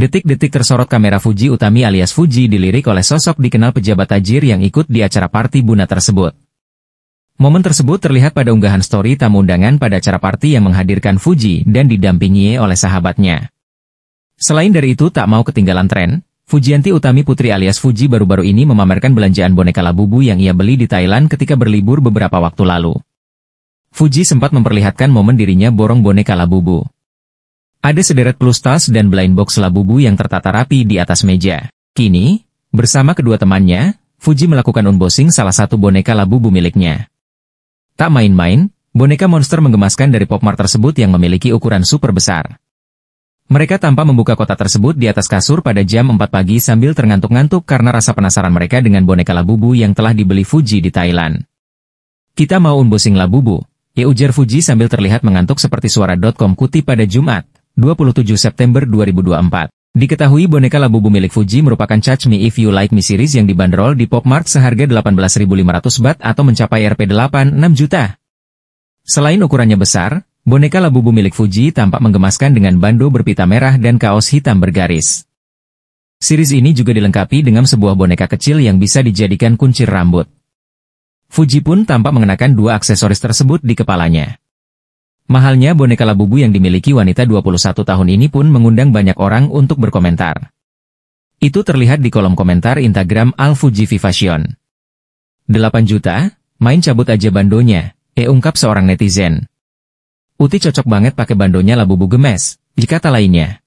Detik-detik tersorot kamera Fuji Utami alias Fuji dilirik oleh sosok dikenal pejabat tajir yang ikut di acara party Buna tersebut. Momen tersebut terlihat pada unggahan story tamu undangan pada acara party yang menghadirkan Fuji dan didampingi oleh sahabatnya. Selain dari itu tak mau ketinggalan tren, Fujianti Utami Putri alias Fuji baru-baru ini memamerkan belanjaan boneka labubu yang ia beli di Thailand ketika berlibur beberapa waktu lalu. Fuji sempat memperlihatkan momen dirinya borong boneka labubu. Ada sederet plus tas dan blind box labubu yang tertata rapi di atas meja. Kini, bersama kedua temannya, Fuji melakukan unboxing salah satu boneka labubu miliknya. Tak main-main, boneka monster menggemaskan dari Popmart tersebut yang memiliki ukuran super besar. Mereka tanpa membuka kotak tersebut di atas kasur pada jam 4 pagi sambil terngantuk ngantuk karena rasa penasaran mereka dengan boneka labubu yang telah dibeli Fuji di Thailand. Kita mau unboxing labubu, ya ujar Fuji sambil terlihat mengantuk seperti suara.com kutip pada Jumat. 27 September 2024. Diketahui boneka labu Labubu milik Fuji merupakan Charge Me If You Like Me series yang dibanderol di Popmart seharga 18.500 baht atau mencapai rp 8,6 juta. Selain ukurannya besar, boneka labu Labubu milik Fuji tampak menggemaskan dengan bando berpita merah dan kaos hitam bergaris. Series ini juga dilengkapi dengan sebuah boneka kecil yang bisa dijadikan kuncir rambut. Fuji pun tampak mengenakan dua aksesoris tersebut di kepalanya. Mahalnya boneka labubu yang dimiliki wanita 21 tahun ini pun mengundang banyak orang untuk berkomentar. Itu terlihat di kolom komentar Instagram Al Fuji Fashion. 8 juta, main cabut aja bandonya, eh ungkap seorang netizen. Uti cocok banget pakai bandonya labubu gemes, jika lainnya.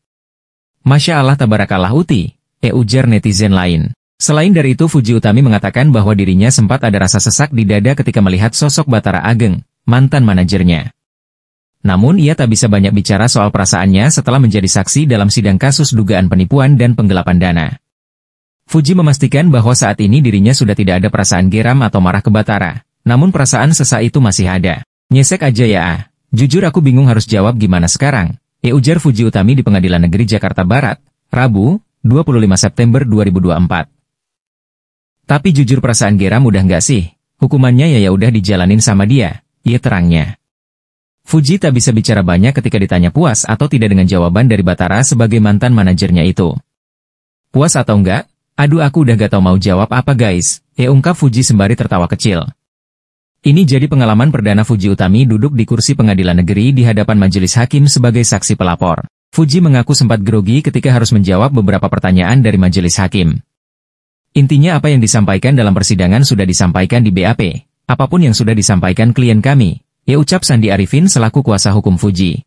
Masya Allah tabarakallah Uti, eh ujar netizen lain. Selain dari itu Fuji Utami mengatakan bahwa dirinya sempat ada rasa sesak di dada ketika melihat sosok Batara Ageng, mantan manajernya. Namun ia tak bisa banyak bicara soal perasaannya setelah menjadi saksi dalam sidang kasus dugaan penipuan dan penggelapan dana. Fuji memastikan bahwa saat ini dirinya sudah tidak ada perasaan geram atau marah ke Batara, namun perasaan sesak itu masih ada. Nyesek aja ya ah. Jujur aku bingung harus jawab gimana sekarang. Ya ujar Fuji Utami di Pengadilan Negeri Jakarta Barat, Rabu, 25 September 2024. Tapi jujur perasaan geram udah nggak sih? Hukumannya ya ya udah dijalanin sama dia, Ia terangnya. Fuji tak bisa bicara banyak ketika ditanya puas atau tidak dengan jawaban dari Batara sebagai mantan manajernya itu. Puas atau enggak? Aduh aku udah gak tau mau jawab apa guys, eh ungkap Fuji sembari tertawa kecil. Ini jadi pengalaman perdana Fuji Utami duduk di kursi pengadilan negeri di hadapan majelis hakim sebagai saksi pelapor. Fuji mengaku sempat grogi ketika harus menjawab beberapa pertanyaan dari majelis hakim. Intinya apa yang disampaikan dalam persidangan sudah disampaikan di BAP. Apapun yang sudah disampaikan klien kami, Ya ucap Sandi Arifin selaku kuasa hukum Fuji.